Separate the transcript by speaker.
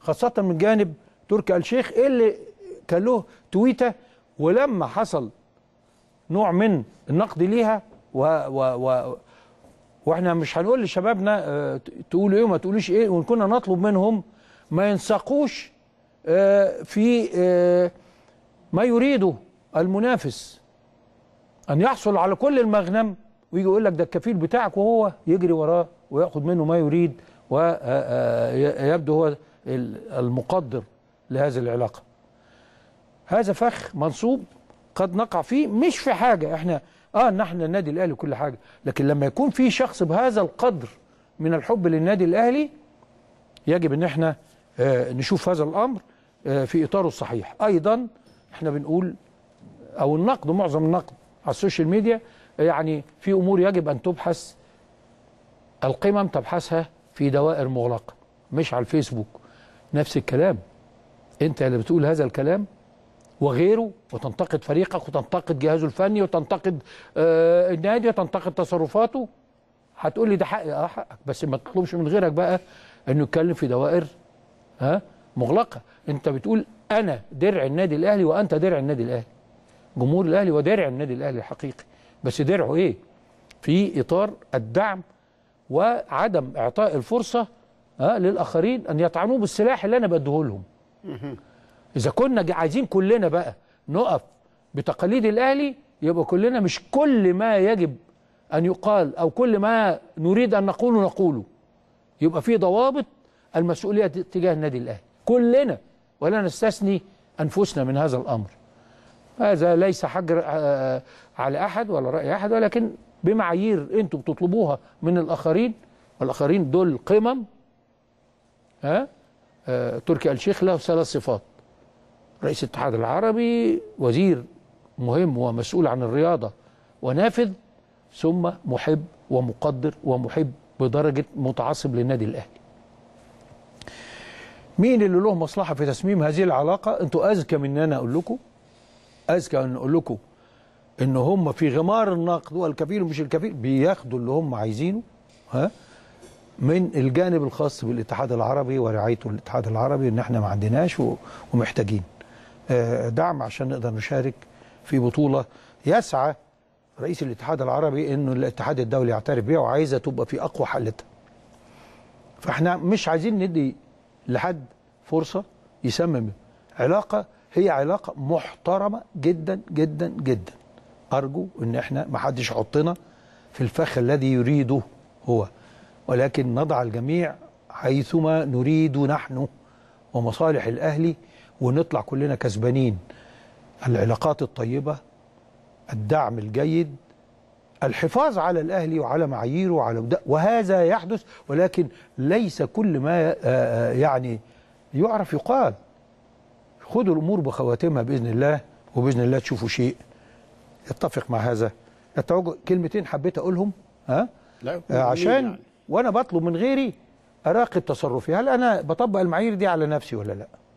Speaker 1: خاصة من جانب تركي آل شيخ اللي كان له تويتة ولما حصل نوع من النقد ليها و, و, و واحنا مش هنقول لشبابنا آه، تقولوا ايه وما تقولوش ايه وكنا نطلب منهم ما ينساقوش آه، في آه، ما يريده المنافس ان يحصل على كل المغنم ويجي يقول لك ده الكفيل بتاعك وهو يجري وراه وياخد منه ما يريد ويبدو هو المقدر لهذه العلاقة هذا فخ منصوب قد نقع فيه مش في حاجة احنا اه نحن النادي الاهلي كل حاجة لكن لما يكون في شخص بهذا القدر من الحب للنادي الاهلي يجب ان احنا آه نشوف هذا الامر آه في اطاره الصحيح ايضا احنا بنقول او النقد معظم النقد على السوشيال ميديا يعني في امور يجب ان تبحث القمم تبحثها في دوائر مغلقه مش على الفيسبوك نفس الكلام انت اللي بتقول هذا الكلام وغيره وتنتقد فريقك وتنتقد جهازه الفني وتنتقد آه النادي وتنتقد تصرفاته هتقول لي ده حقي اه حقك بس ما تطلبش من غيرك بقى انه يتكلم في دوائر ها مغلقه انت بتقول انا درع النادي الاهلي وانت درع النادي الاهلي جمهور الاهلي ودرع النادي الاهلي الحقيقي بس درعه ايه في اطار الدعم وعدم اعطاء الفرصه آه، للآخرين أن يطعنوا بالسلاح اللي أنا بديه لهم إذا كنا عايزين كلنا بقى نقف بتقاليد الأهلي يبقى كلنا مش كل ما يجب أن يقال أو كل ما نريد أن نقوله نقوله يبقى في ضوابط المسؤولية تجاه النادي الأهلي كلنا ولا نستثني أنفسنا من هذا الأمر هذا ليس حجر آه، آه، على أحد ولا رأي أحد ولكن بمعايير أنتم بتطلبوها من الآخرين والآخرين دول قمم ها آه تركي آل الشيخ له ثلاث صفات رئيس الاتحاد العربي وزير مهم ومسؤول عن الرياضة ونافذ ثم محب ومقدر ومحب بدرجة متعصب للنادي الأهلي مين اللي له مصلحة في تسميم هذه العلاقة انتوا أذكى من أنا أقول لكم أذكى أن أقول لكم إن هم في غمار النقد والكفيل ومش الكفيل بياخدوا اللي هم عايزينه ها من الجانب الخاص بالاتحاد العربي ورعايته للاتحاد العربي ان احنا ما عندناش ومحتاجين آه، دعم عشان نقدر نشارك في بطوله يسعى رئيس الاتحاد العربي انه الاتحاد الدولي يعترف بيها وعايزه تبقى في اقوى حالتها. فاحنا مش عايزين ندي لحد فرصه يسمم علاقه هي علاقه محترمه جدا جدا جدا. ارجو ان احنا ما حدش يحطنا في الفخ الذي يريده هو. ولكن نضع الجميع حيثما نريد نحن ومصالح الاهلي ونطلع كلنا كسبانين العلاقات الطيبة الدعم الجيد الحفاظ على الأهلي وعلى معاييره وعلى وهذا يحدث ولكن ليس كل ما يعني يعرف يقال خدوا الأمور بخواتمها بإذن الله وبإذن الله تشوفوا شيء اتفق مع هذا كلمتين حبيت أقولهم ها لا آه، عشان يعني. وانا بطلب من غيري اراقب تصرفي هل انا بطبق المعايير دي على نفسي ولا لا